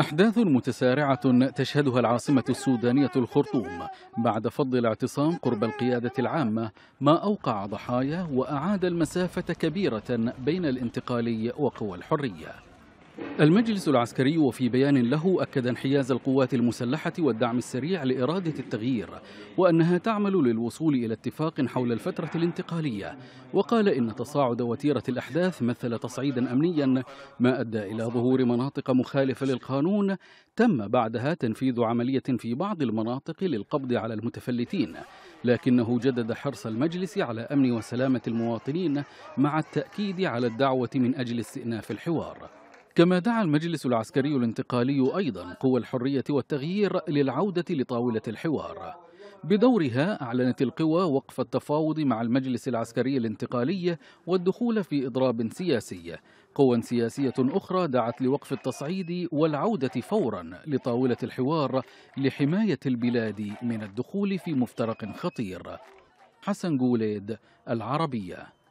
أحداث متسارعة تشهدها العاصمة السودانية الخرطوم بعد فض الاعتصام قرب القيادة العامة ما أوقع ضحايا وأعاد المسافة كبيرة بين الانتقالي وقوى الحرية المجلس العسكري وفي بيان له أكد انحياز القوات المسلحة والدعم السريع لإرادة التغيير وأنها تعمل للوصول إلى اتفاق حول الفترة الانتقالية وقال إن تصاعد وتيرة الأحداث مثل تصعيدا أمنيا ما أدى إلى ظهور مناطق مخالفة للقانون تم بعدها تنفيذ عملية في بعض المناطق للقبض على المتفلتين لكنه جدد حرص المجلس على أمن وسلامة المواطنين مع التأكيد على الدعوة من أجل استئناف الحوار كما دعا المجلس العسكري الانتقالي أيضا قوى الحرية والتغيير للعودة لطاولة الحوار بدورها أعلنت القوى وقف التفاوض مع المجلس العسكري الانتقالي والدخول في إضراب سياسي قوى سياسية أخرى دعت لوقف التصعيد والعودة فورا لطاولة الحوار لحماية البلاد من الدخول في مفترق خطير حسن جوليد العربية